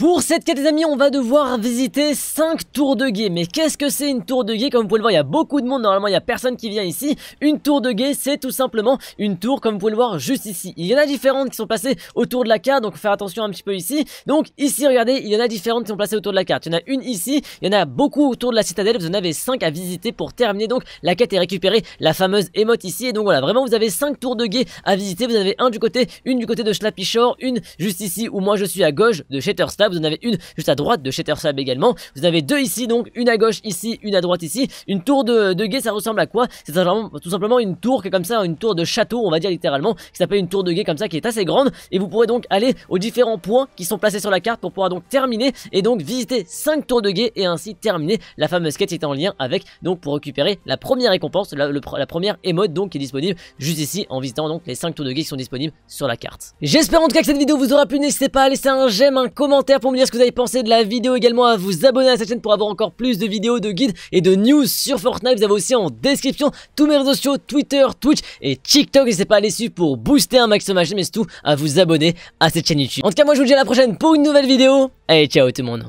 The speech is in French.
Pour cette quête les amis, on va devoir visiter 5 tours de guet. Mais qu'est-ce que c'est une tour de guet Comme vous pouvez le voir, il y a beaucoup de monde. Normalement, il n'y a personne qui vient ici. Une tour de guet, c'est tout simplement une tour, comme vous pouvez le voir, juste ici. Il y en a différentes qui sont placées autour de la carte, donc faut faire attention un petit peu ici. Donc ici, regardez, il y en a différentes qui sont placées autour de la carte. Il y en a une ici, il y en a beaucoup autour de la citadelle. Vous en avez 5 à visiter pour terminer donc la quête est récupérer la fameuse émote ici. Et donc voilà, vraiment, vous avez 5 tours de guet à visiter. Vous avez un du côté, une du côté de Schlapichor, une juste ici où moi je suis à gauche de Shatterstab vous en avez une juste à droite de Shatter également. Vous avez deux ici, donc une à gauche ici, une à droite ici. Une tour de, guet, ça ressemble à quoi C'est tout simplement une tour qui est comme ça, une tour de château, on va dire littéralement, qui s'appelle une tour de guet comme ça, qui est assez grande. Et vous pourrez donc aller aux différents points qui sont placés sur la carte pour pouvoir donc terminer et donc visiter 5 tours de guet et ainsi terminer la fameuse quête qui est en lien avec, donc pour récupérer la première récompense, la, première émode donc qui est disponible juste ici en visitant donc les 5 tours de guet qui sont disponibles sur la carte. J'espère en tout cas que cette vidéo vous aura plu, n'hésitez pas à laisser un j'aime, un commentaire pour me dire ce que vous avez pensé de la vidéo également à vous abonner à cette chaîne pour avoir encore plus de vidéos, de guides et de news sur Fortnite. Vous avez aussi en description tous mes réseaux sociaux, Twitter, Twitch et TikTok. N'hésitez pas à aller suivre pour booster un maximum ma c'est mais surtout à vous abonner à cette chaîne YouTube. En tout cas moi je vous dis à la prochaine pour une nouvelle vidéo. Allez ciao tout le monde